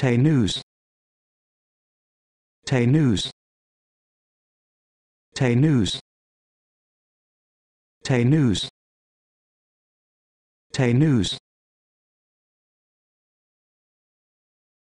Tay News Tay News Tay News Tay News Tay News